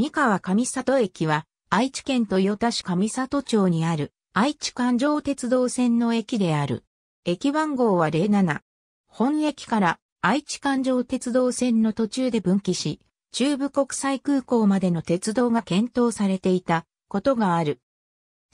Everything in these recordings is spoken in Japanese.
三河上里駅は、愛知県豊田市上里町にある、愛知環状鉄道線の駅である。駅番号は07。本駅から愛知環状鉄道線の途中で分岐し、中部国際空港までの鉄道が検討されていたことがある。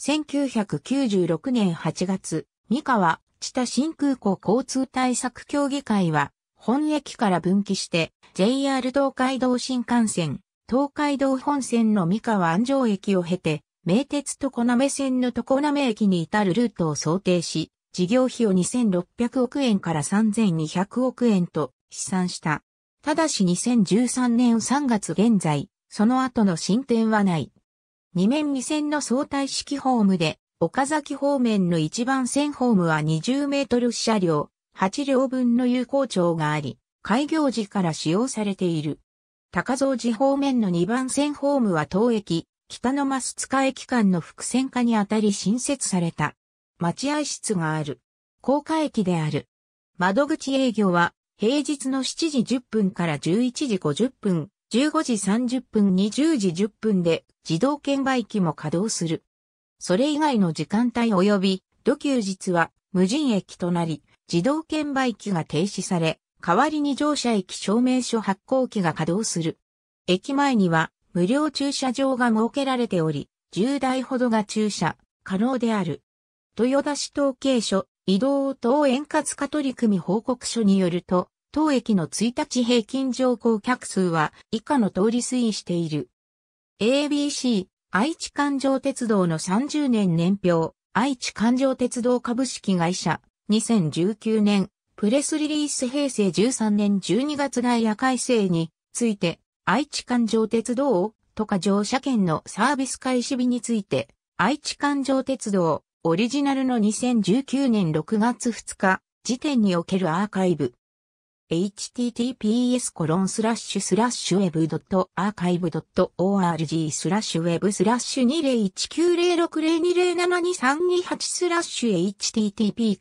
1996年8月、三河、知多新空港交通対策協議会は、本駅から分岐して、JR 東海道新幹線、東海道本線の三河安城駅を経て、名鉄常滑線の常滑駅に至るルートを想定し、事業費を2600億円から3200億円と試算した。ただし2013年3月現在、その後の進展はない。二面二線の相対式ホームで、岡崎方面の一番線ホームは20メートル車両、8両分の有効長があり、開業時から使用されている。高蔵寺方面の2番線ホームは当駅、北の増塚駅間の伏線化にあたり新設された。待合室がある。高架駅である。窓口営業は、平日の7時10分から11時50分、15時30分2 0時10分で自動券売機も稼働する。それ以外の時間帯及び、土休日は無人駅となり、自動券売機が停止され、代わりに乗車駅証明書発行機が稼働する。駅前には無料駐車場が設けられており、10台ほどが駐車可能である。豊田市統計所移動等円滑化取り組み報告書によると、当駅の1日平均乗降客数は以下の通り推移している。ABC、愛知環状鉄道の30年年表、愛知環状鉄道株式会社、2019年プレスリリース平成13年12月外野改正について、愛知環状鉄道とか乗車券のサービス開始日について、愛知環状鉄道オリジナルの2019年6月2日時点におけるアーカイブ https web.archive.org web スラ20190602072328ス http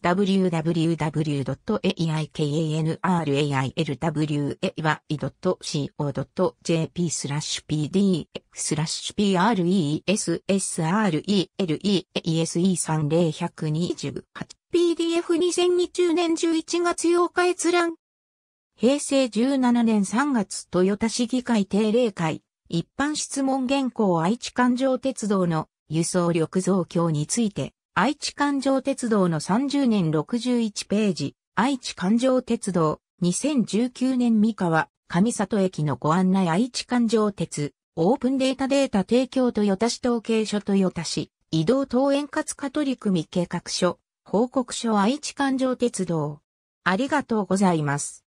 w w w a i k a n r a l w a c o j p pd スラッシュ p r e s s r e l e s e 3 0 1 2 8 PDF2020 年11月8日閲覧。平成17年3月豊田市議会定例会、一般質問原稿愛知環状鉄道の輸送力増強について、愛知環状鉄道の30年61ページ、愛知環状鉄道、2019年三河、上里駅のご案内愛知環状鉄、オープンデータデータ提供豊田市統計所豊田市、移動等円滑化取り組み計画書、報告書愛知環状鉄道。ありがとうございます。